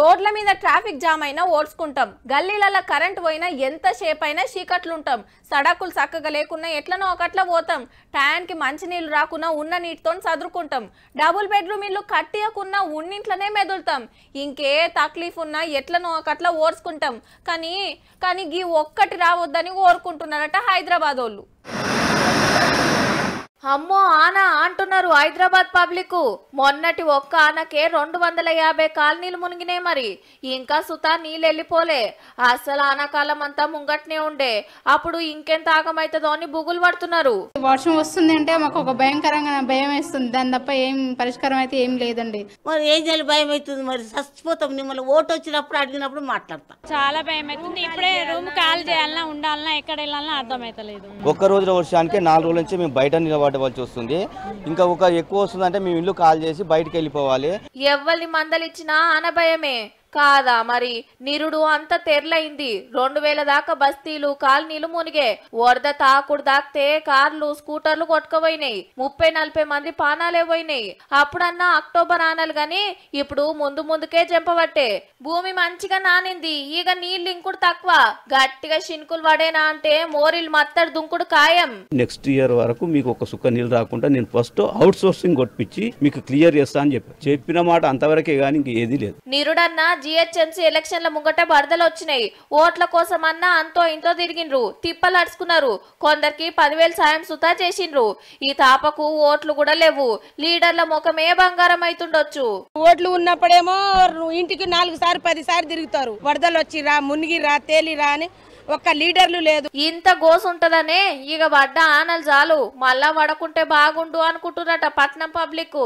రోడ్ల మీద traffic jam అయినా ఓడ్చుకుంటాం గల్లీలలో కరెంట్ పోయినా ఎంత షేప్ అయినా చీకట్లుంటాం సడకులు చక్కగా లేకున్నా ఎట్లనో ఒకట్లా పోతాం టయానికి మంచినీళ్ళు రాకున్నా ఉన్న నీటితో చదురుకుంటాం డబుల్ బెడ్రూమ్ ఇల్లు కట్టియకున్నా ఉన్నింట్లోనే మెదులుతాం ఇంకే తక్లీఫ్ ఉన్నా ఎట్లనో ఒకట్లా ఓడ్చుకుంటాం కానీ కానీ ఈ ఒక్కటి రావద్దని కోరుకుంటున్నారట హైదరాబాద్ వాళ్ళు అమ్మో ఆన అంటున్నారు హైదరాబాద్ పబ్లిక్ మొన్నటి ఒక్క ఆనకే రెండు వందల యాభై కాలనీలు మునిగినాయి మరి ఇంకా సుతా నీళ్ళు వెళ్ళిపోలే అసలు ఆనాకాలం అంతా ముంగట్నే ఉండే అప్పుడు ఇంకెంత ఆగమైతుందో అని బుగులు పడుతున్నారు వర్షం వస్తుంది అంటే మాకు ఒక భయంకరంగా భయం వేస్తుంది దాని తప్ప ఏం పరిష్కారం అయితే ఏం లేదండి మరి ఏం చేయాలి భయం అవుతుంది మరి చచ్చిపోతాం మిమ్మల్ని ఓటు వచ్చినప్పుడు అడిగినప్పుడు మాట్లాడతాం చాలా భయం అవుతుంది ఇప్పుడే రూమ్ కాల్ చేయాలన్నా ఉండాలన్నా ఎక్కడ వెళ్ళాలన్నా లేదు ఒక్క రోజు వర్షానికి నాలుగు రోజుల నుంచి మేము బయట నిలబడి దాటవలసి వస్తుంది ఇంకా ఒక ఎక్కువ వస్తుందంటే మేము ఇల్లు కాల్ చేసి బయటకు వెళ్ళిపోవాలి ఎవరిని మందలిచ్చినా అనభయమే కాదా మరి నిరుడు అంత తెర్లైంది రెండు వేల దాకా బస్తీలు కాలనీలు మునిగే వరద తాకుడు దాక్తే కార్లు స్కూటర్లు కొట్టుకపోయినాయి ముప్పై నలభై మంది పానాలే పోయినాయి అప్పుడన్నా అక్టోబర్ ఆనాలు గాని ఇప్పుడు ముందు ముందుకే చెంపబట్టే భూమి మంచిగా నానింది ఈగ నీళ్ళు ఇంకుడు తక్కువ గట్టిగా షినుకులు పడేనా అంటే మోరిల్ మత్తడి దుంకుడు ఖాయం నెక్స్ట్ ఇయర్ వరకు మీకు ఒక సుక్క నీళ్ళు రాకుండా నేను ఫస్ట్ అవుట్ సోర్సింగ్ కొట్టించి మీకు క్లియర్ చేస్తా అని చెప్పి చెప్పిన మాట అంతవరకే గానీ ఇంక ఏది లేదు నిరుడన్నా జీహెచ్ఎంసీ ఎలక్షన్ల ముంగట వరదలు వచ్చినాయి ఓట్ల కోసం అన్న అంతో ఇంతో తిరిగిండ్రు తిప్పలు అడుచుకున్నారు కొందరికి పదివేలు సాయం సుతా చేసిండ్రు ఈ తాపకు ఓట్లు కూడా లేవు లీడర్ల ముఖమే బంగారం అవుతుండొచ్చు ఓట్లు ఉన్నప్పుడేమో ఇంటికి నాలుగు సార్లు పది సార్లు తిరుగుతారు వరదలు వచ్చిరా మునిగిరా తేలిరా అని ఒక్క లీడర్లు లేదు ఇంత గోసుంటదనే ఇక పడ్డ ఆనలు చాలు మళ్ళా వడకుంటే బాగుండు అనుకుంటున్నట పట్నం పబ్లిక్